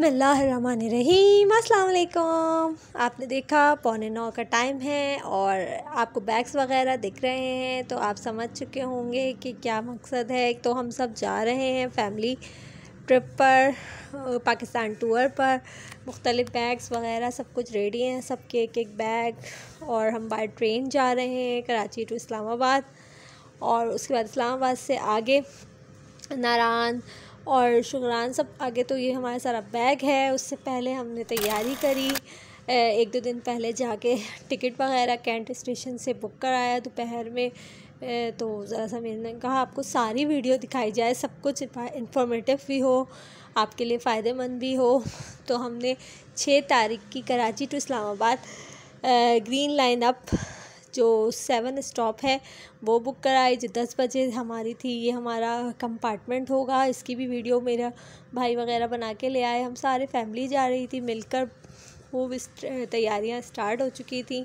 बसमीम अल्लाम आपने देखा पौने नौ का टाइम है और आपको बैग्स वगैरह दिख रहे हैं तो आप समझ चुके होंगे कि क्या मकसद है तो हम सब जा रहे हैं फैमिली ट्रिप पर पाकिस्तान टूर पर मुख्तलिफ़ बैग्स वगैरह सब कुछ रेडी हैं सब के एक एक बैग और हम बाय ट्रेन जा रहे हैं कराची टू इस्लामाबाद और उसके बाद इस्लामाबाद से आगे नारान और शुक्रान सब आगे तो ये हमारा सारा बैग है उससे पहले हमने तैयारी करी एक दो दिन पहले जाके टिकट वगैरह कैंट स्टेशन से बुक कराया दोपहर में तो ज़रा सा मैंने कहा आपको सारी वीडियो दिखाई जाए सब कुछ इंफॉर्मेटिव भी हो आपके लिए फ़ायदेमंद भी हो तो हमने छः तारीख की Karachi to Islamabad green line up जो सेवन स्टॉप है वो बुक कराई जो दस बजे हमारी थी ये हमारा कंपार्टमेंट होगा इसकी भी वीडियो मेरा भाई वगैरह बना के ले आए हम सारे फैमिली जा रही थी मिलकर वो तैयारियाँ स्टार्ट हो चुकी थी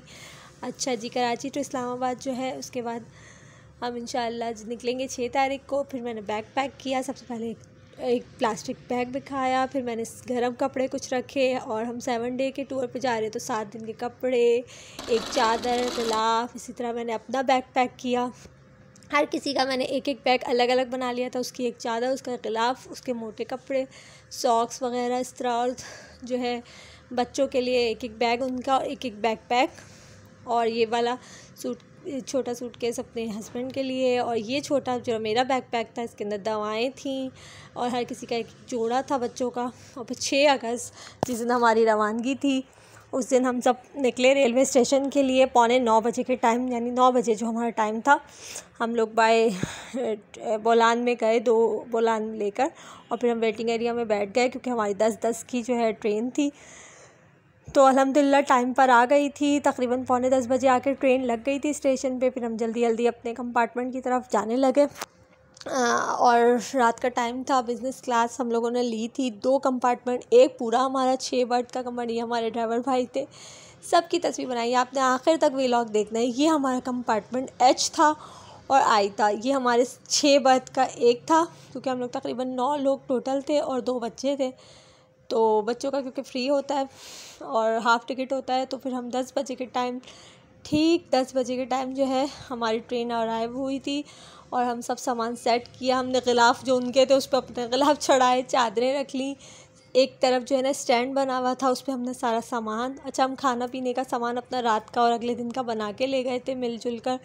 अच्छा जी कराची टू इस्लामाबाद जो है उसके बाद हम इन निकलेंगे छः तारीख को फिर मैंने बैग पैक किया सबसे पहले एक प्लास्टिक बैग दिखाया फिर मैंने गर्म कपड़े कुछ रखे और हम सेवन डे के टूर पे जा रहे तो सात दिन के कपड़े एक चादर गलाफ इसी तरह मैंने अपना बैग पैक किया हर किसी का मैंने एक एक बैग अलग अलग बना लिया था उसकी एक चादर उसका गिलाफ उसके मोटे कपड़े सॉक्स वगैरह इस तरह और जो है बच्चों के लिए एक एक बैग उनका और एक एक बैग पैक और ये वाला सूट छोटा सूटकेस अपने हस्बैंड के लिए और ये छोटा जो मेरा बैकपैक था इसके अंदर दवाएं थी और हर किसी का एक जोड़ा था बच्चों का और फिर छः अगस्त जिस दिन हमारी रवानगी थी उस दिन हम सब निकले रेलवे स्टेशन के लिए पौने नौ बजे के टाइम यानी नौ बजे जो हमारा टाइम था हम लोग बाय बोलान में गए दो बोलान लेकर और फिर हम वेटिंग एरिया में बैठ गए क्योंकि हमारी दस दस की जो है ट्रेन थी तो अलहमदिल्ला टाइम पर आ गई थी तकरीबन पौने दस बजे आकर ट्रेन लग गई थी स्टेशन पे फिर हम जल्दी जल्दी अपने कंपार्टमेंट की तरफ जाने लगे और रात का टाइम था बिज़नेस क्लास हम लोगों ने ली थी दो कंपार्टमेंट एक पूरा हमारा छः बर्थ का कंपार्ट ये हमारे ड्राइवर भाई थे सब की तस्वीर बनाई आपने आखिर तक वे देखना है ये हमारा कंपार्टमेंट एच था और आई था ये हमारे छः बर्थ का एक था क्योंकि हम लोग तकरीबन नौ लोग टोटल थे और दो बच्चे थे तो बच्चों का क्योंकि फ्री होता है और हाफ़ टिकट होता है तो फिर हम दस बजे के टाइम ठीक दस बजे के टाइम जो है हमारी ट्रेन अराइव हुई थी और हम सब सामान सेट किया हमने गिलाफ जो उनके थे उस पर अपने गिलाफ चढ़ाए चादरें रख ली एक तरफ जो है ना स्टैंड बना हुआ था उस पर हमने सारा सामान अच्छा हम खाना पीने का सामान अपना रात का और अगले दिन का बना के ले गए थे मिलजुल कर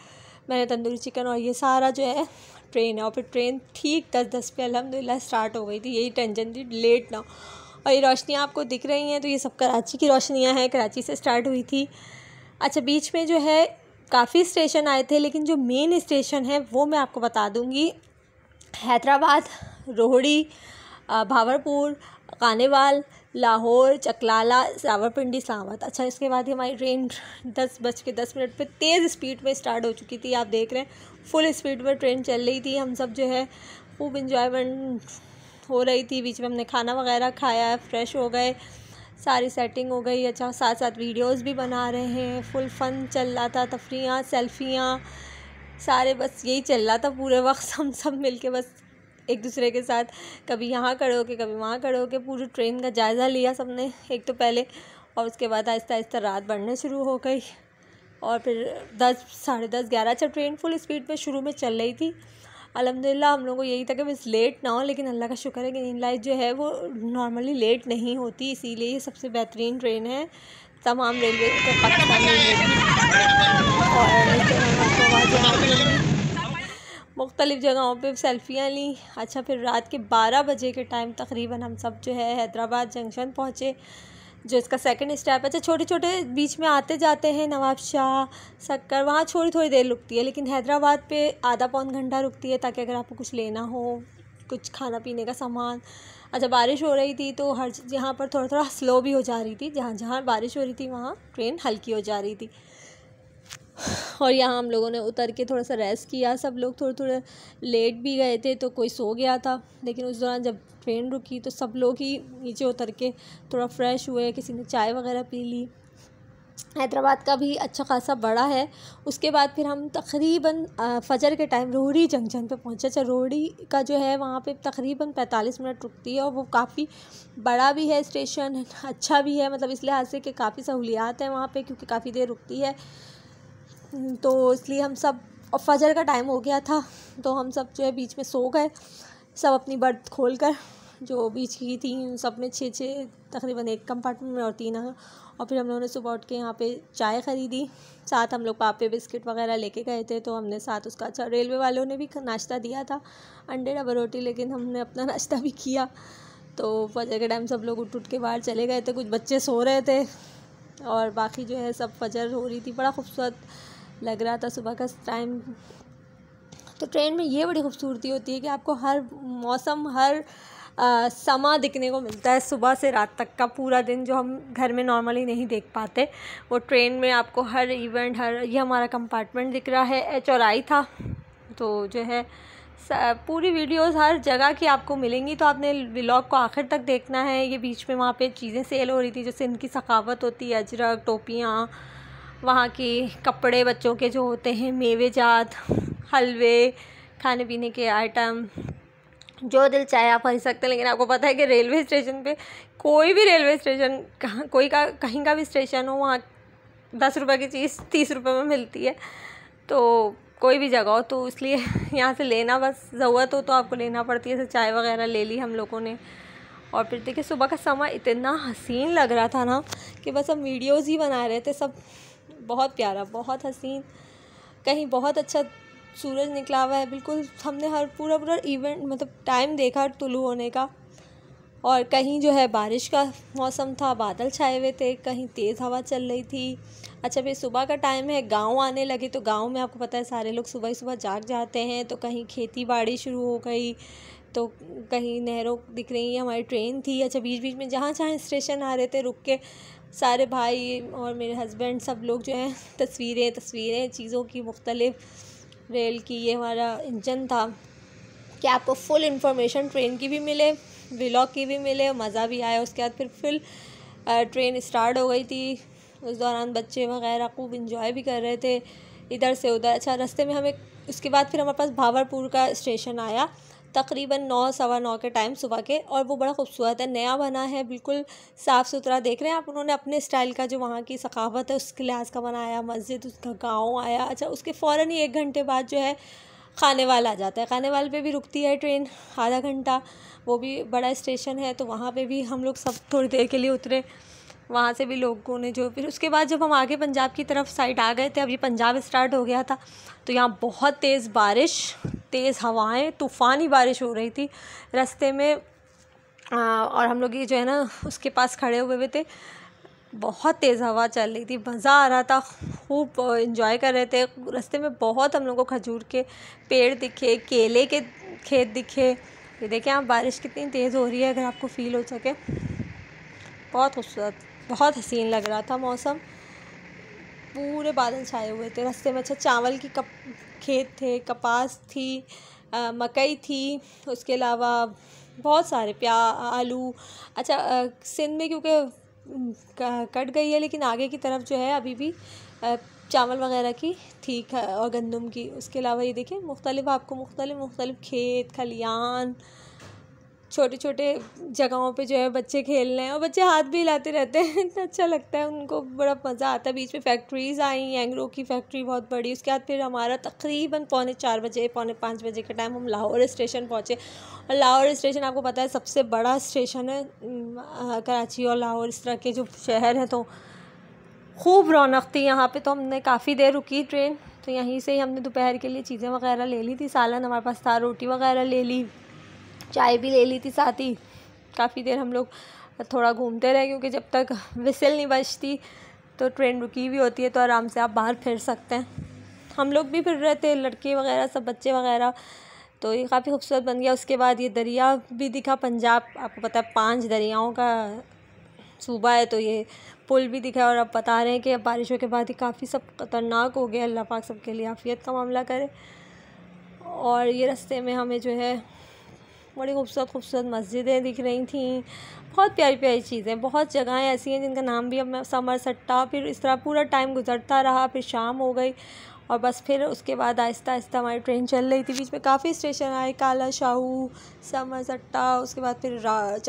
मैंने तंदूरी चिकन और ये सारा जो है ट्रेन है और फिर ट्रेन ठीक दस दस पे अलहमदिल्ला स्टार्ट हो गई थी यही टेंशन थी लेट ना और ये रोशनियाँ आपको दिख रही हैं तो ये सब कराची की रोशनियाँ हैं कराची से स्टार्ट हुई थी अच्छा बीच में जो है काफ़ी स्टेशन आए थे लेकिन जो मेन स्टेशन है वो मैं आपको बता दूँगी हैदराबाद रोहड़ी भावरपुर कानेवाल लाहौर चकलाला रावलपिंडी इस्लामाबाद अच्छा इसके बाद ही हमारी ट्रेन दस बज के दस मिनट पे तेज़ स्पीड में स्टार्ट हो चुकी थी आप देख रहे हैं फुल स्पीड में ट्रेन चल रही थी हम सब जो है खूब इन्जॉयमेंट हो रही थी बीच में हमने खाना वगैरह खाया फ्रेश हो गए सारी सेटिंग हो गई अच्छा साथ साथ वीडियोस भी बना रहे हैं फुल फन चल रहा था तफरियाँ सेल्फियाँ सारे बस यही चल रहा था पूरे वक्त हम सब मिल के बस एक दूसरे के साथ कभी यहाँ खड़े होके कभी वहाँ खड़े होके पूरी ट्रेन का जायज़ा लिया सबने एक तो पहले और उसके बाद आहिस्ता आहिस्ता रात बढ़ने शुरू हो गई और फिर दस साढ़े दस ग्यारह अच्छा ट्रेन फुल स्पीड में शुरू में चल रही थी अलहमदिल्ला हम लोगों को यही था कि बस लेट ना हो लेकिन अल्लाह का शुक्र है ग्रीन लाइट जो है वो नॉर्मली लेट नहीं होती इसीलिए ये सबसे बेहतरीन ट्रेन है तमाम रेलवे पाकिस्तान रेलवे और मुख्तलिफ़ जगहों पर सेल्फ़ियाँ लीं अच्छा फिर रात के बारह बजे के टाइम तकरीबन हम सब जो है हैदराबाद जंक्शन पहुँचे जो इसका सेकंड स्टेप है अच्छा छोटे छोटे बीच में आते जाते हैं नवाब शाह शक्कर वहाँ थोड़ी थोड़ी देर रुकती है लेकिन हैदराबाद पे आधा पौन घंटा रुकती है ताकि अगर आपको कुछ लेना हो कुछ खाना पीने का सामान अच्छा बारिश हो रही थी तो हर यहाँ पर थोड़ा थोड़ा स्लो भी हो जा रही थी जहाँ जहाँ बारिश हो रही थी वहाँ ट्रेन हल्की हो जा रही थी और यहाँ हम लोगों ने उतर के थोड़ा सा रेस्ट किया सब लोग थोड़े थोड़े लेट भी गए थे तो कोई सो गया था लेकिन उस दौरान जब ट्रेन रुकी तो सब लोग ही नीचे उतर के थोड़ा फ्रेश हुए किसी ने चाय वगैरह पी ली हैदराबाद का भी अच्छा खासा बड़ा है उसके बाद फिर हम तकरीबन फ़जर के टाइम रोहड़ी जंक्शन पे पहुँचे अच्छा रोहड़ी का जो है वहाँ पे तकरीबन 45 मिनट रुकती है और वो काफ़ी बड़ा भी है स्टेशन अच्छा भी है मतलब इस लिहाज से कि काफ़ी सहूलियात हैं वहाँ पे क्योंकि काफ़ी देर रुकती है तो इसलिए हम सब और फजर का टाइम हो गया था तो हम सब जो है बीच में सो गए सब अपनी बर्थ खोल कर जो बीच की थी उन सब में छः छः तकरीबन एक कंपार्टमेंट में और तीन और फिर हम लोगों ने सुबह उठ के यहाँ पे चाय ख़रीदी साथ हम लोग पापे बिस्किट वगैरह लेके गए थे तो हमने साथ उसका अच्छा रेलवे वालों ने भी नाश्ता दिया था अंडे डबल रोटी लेकिन हमने अपना नाश्ता भी किया तो फजर के टाइम सब लोग उठ उठ के बाहर चले गए थे कुछ बच्चे सो रहे थे और बाकी जो है सब फजर हो रही थी बड़ा खूबसूरत लग रहा था सुबह का टाइम तो ट्रेन में ये बड़ी खूबसूरती होती है कि आपको हर मौसम हर आ, समा दिखने को मिलता है सुबह से रात तक का पूरा दिन जो हम घर में नॉर्मली नहीं देख पाते वो ट्रेन में आपको हर इवेंट हर ये हमारा कंपार्टमेंट दिख रहा है एच और आई था तो जो है पूरी वीडियोस हर जगह की आपको मिलेंगी तो आपने व्लॉग को आखिर तक देखना है ये बीच में वहाँ पे चीज़ें सेल हो रही थी जैसे इनकी सकावत होती है अजरक टोपियाँ वहाँ के कपड़े बच्चों के जो होते हैं मेवे जात हलवे खाने पीने के आइटम जो दिल चाहे आप खरीद सकते हैं लेकिन आपको पता है कि रेलवे स्टेशन पे कोई भी रेलवे स्टेशन कहाँ कोई का कहीं का भी स्टेशन हो वहाँ दस रुपये की चीज़ तीस रुपये में मिलती है तो कोई भी जगह हो तो इसलिए यहाँ से लेना बस ज़रूरत हो तो आपको लेना पड़ती है जैसे चाय वगैरह ले ली हम लोगों ने और फिर देखिए सुबह का समय इतना हसीन लग रहा था ना कि बस हम वीडियोज़ ही बना रहे थे सब बहुत प्यारा बहुत हसीन कहीं बहुत अच्छा सूरज निकला हुआ है बिल्कुल हमने हर पूरा पूरा इवेंट मतलब टाइम देखा टुलू होने का और कहीं जो है बारिश का मौसम था बादल छाए हुए थे कहीं तेज़ हवा चल रही थी अच्छा भाई सुबह का टाइम है गांव आने लगे तो गांव में आपको पता है सारे लोग सुबह सुबह जाग जाते हैं तो कहीं खेती बाड़ी शुरू हो गई तो कहीं नहरों दिख रही है हमारी ट्रेन थी अच्छा बीच बीच में जहाँ जहाँ स्टेशन आ रहे थे रुक के सारे भाई और मेरे हस्बैंड सब लोग जो हैं तस्वीरें तस्वीरें चीज़ों की मुख्तलिफ रेल की ये हमारा इंजन था कि आपको फुल इंफॉर्मेशन ट्रेन की भी मिले ब्लॉक की भी मिले मज़ा भी आया उसके बाद फिर फुल ट्रेन स्टार्ट हो गई थी उस दौरान बच्चे वगैरह खूब इंजॉय भी कर रहे थे इधर से उधर अच्छा रास्ते में हमें उसके बाद फिर हमारे पास भावरपुर का स्टेशन आया तकरीबन नौ सवा नौ के टाइम सुबह के और वो बड़ा खूबसूरत है नया बना है बिल्कुल साफ़ सुथरा देख रहे हैं आप उन्होंने अपने स्टाइल का जो वहाँ की सकाफत है उसके लिहाज का बनाया मस्जिद उसका गाँव आया अच्छा उसके फ़ौर ही एक घंटे बाद जो है खानेवाल आ जाता है खानेवाल पर भी रुकती है ट्रेन आधा घंटा वो भी बड़ा स्टेशन है तो वहाँ पर भी हम लोग सब थोड़ी देर के लिए उतरे वहाँ से भी लोगों ने जो फिर उसके बाद जब हम आगे पंजाब की तरफ साइड आ गए थे अब ये पंजाब स्टार्ट हो गया था तो यहाँ बहुत तेज़ बारिश तेज़ हवाएं तूफ़ानी बारिश हो रही थी रास्ते में आ, और हम लोग ये जो है ना उसके पास खड़े हुए हुए थे बहुत तेज़ हवा चल रही थी मज़ा आ रहा था खूब इंजॉय कर रहे थे रास्ते में बहुत हम लोग को खजूर के पेड़ दिखे केले के खेत दिखे ये देखें आप बारिश कितनी तेज़ हो रही है अगर आपको फ़ील हो सके बहुत खूबसूरत बहुत हसीन लग रहा था मौसम पूरे बादल छाए हुए थे रास्ते में अच्छा चावल की कप खेत थे कपास थी आ, मकई थी उसके अलावा बहुत सारे प्या आलू अच्छा सिंध में क्योंकि कट गई है लेकिन आगे की तरफ जो है अभी भी आ, चावल वगैरह की ठीक है और गंदम की उसके अलावा ये देखिए मुख्तलिफ आपको मुख्तलिफ मुख्तलिफ खेत खलियान छोटे छोटे जगहों पे जो है बच्चे खेल रहे हैं और बच्चे हाथ भी हिलाते रहते हैं इतना अच्छा लगता है उनको बड़ा मज़ा आता है बीच में फैक्ट्रीज़ आई एंग्रो की फैक्ट्री बहुत बड़ी उसके बाद फिर हमारा तकरीबन पौने चार बजे पौने पाँच बजे का टाइम हम लाहौर स्टेशन पहुँचे और लाहौर स्टेशन आपको पता है सबसे बड़ा स्टेशन है कराची और लाहौर इस तरह के जो शहर हैं तो खूब रौनक थी यहाँ पर तो हमने काफ़ी देर रुकी ट्रेन तो यहीं से ही हमने दोपहर के लिए चीज़ें वगैरह ले ली थी सालन हमारे पास था रोटी वगैरह ले ली चाय भी ले ली थी साथ ही काफ़ी देर हम लोग थोड़ा घूमते रहे क्योंकि जब तक विसल नहीं बजती तो ट्रेन रुकी हुई होती है तो आराम से आप बाहर फिर सकते हैं हम लोग भी फिर रहे थे लड़के वगैरह सब बच्चे वगैरह तो ये काफ़ी खूबसूरत बन गया उसके बाद ये दरिया भी दिखा पंजाब आपको पता है पाँच दरियाओं का सूबा है तो ये पुल भी दिखा और आप बता रहे हैं कि अब बारिशों के बाद ये काफ़ी सब खतरनाक हो गया अल्लाह पाक सबके लिए आफियत का मामला करे और ये रास्ते में हमें जो है बड़ी खूबसूरत खूबसूरत मस्जिदें दिख रही थी बहुत प्यारी प्यारी चीज़ें बहुत जगहें ऐसी हैं जिनका नाम भी अब मैं समर सट्टा फिर इस तरह पूरा टाइम गुजरता रहा फिर शाम हो गई और बस फिर उसके बाद आहिस्ता आहिस्ता हमारी ट्रेन चल रही थी बीच में काफ़ी स्टेशन आए काला शाहू समर सट्टा उसके बाद फिर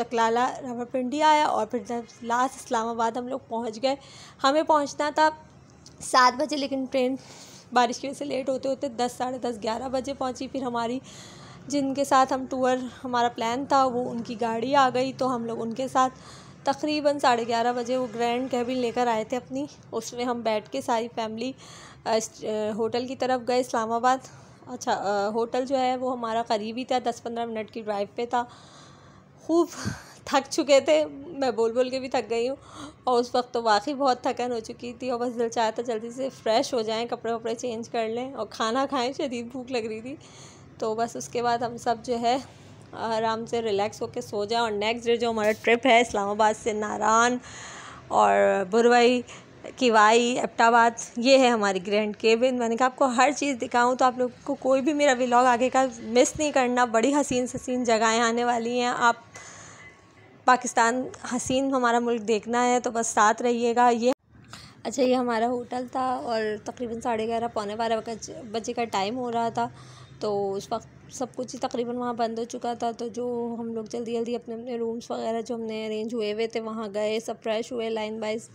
चकलाला रावरपिंडी आया और फिर जब लास्ट इस्लामाबाद हम लोग पहुँच गए हमें पहुँचना था सात बजे लेकिन ट्रेन बारिश की वजह से लेट होते होते दस साढ़े दस ग्यारह बजे पहुंची फिर हमारी जिनके साथ हम टूर हमारा प्लान था वो उनकी गाड़ी आ गई तो हम लोग उनके साथ तकरीबन साढ़े ग्यारह बजे वो ग्रैंड कैबिन लेकर आए थे अपनी उसमें हम बैठ के सारी फैमिली होटल की तरफ गए इस्लामाबाद अच्छा आ, होटल जो है वो हमारा करीब ही था दस पंद्रह मिनट की ड्राइव पे था खूब थक चुके थे मैं बोल बोल के भी थक गई हूँ और उस वक्त तो वाकई बहुत थकन हो चुकी थी और बस दिल चाहता तो जल्दी से फ्रेश हो जाएं कपड़े वपड़े चेंज कर लें और खाना खाएं शदीद भूख लग रही थी तो बस उसके बाद हम सब जो है आराम से रिलैक्स होकर सो जाए और नेक्स्ट डे जो हमारा ट्रिप है इस्लामाबाद से नारायण और बुरवई किवाई एपटाबाद ये है हमारी ग्रैंड केबिन मैंने कहा आपको हर चीज़ दिखाऊं तो आप लोग को कोई भी मेरा व्लॉग आगे का मिस नहीं करना बड़ी हसीन हसीन जगहें आने वाली हैं आप पाकिस्तान हसीन हमारा मुल्क देखना है तो बस साथ रहिएगा ये अच्छा ये हमारा होटल था और तकरीबन साढ़े ग्यारह पौने बारह बजे का टाइम हो रहा था तो उस वक्त सब कुछ ही तकरीबन वहाँ बंद हो चुका था तो जो हम लोग जल्दी जल्दी अपने अपने रूम्स वगैरह जो हमने अरेंज हुए हुए थे वहाँ गए सब फ्रेश हुए लाइन बाइज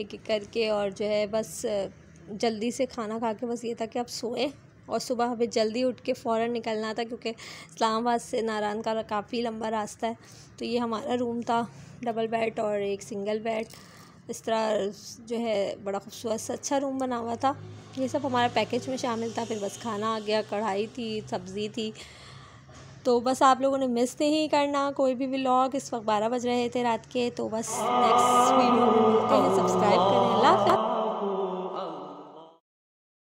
एक एक करके और जो है बस जल्दी से खाना खा के बस ये था कि आप सोए और सुबह हमें जल्दी उठ के फ़ौर निकलना था क्योंकि इस्लामाबाद से नारायण का काफ़ी लंबा रास्ता है तो ये हमारा रूम था डबल बेड और एक सिंगल बेड इस तरह जो है बड़ा खूबसूरत सा अच्छा रूम बना हुआ था ये सब हमारा पैकेज में शामिल था फिर बस खाना आ गया कढ़ाई थी सब्ज़ी थी तो बस आप लोगों ने मिस नहीं करना कोई भी व्लॉग इस वक्त बारह बज रहे थे रात के तो बस नेक्स्ट वीडियो में मिलते हैं सब्सक्राइब करें अल्लाह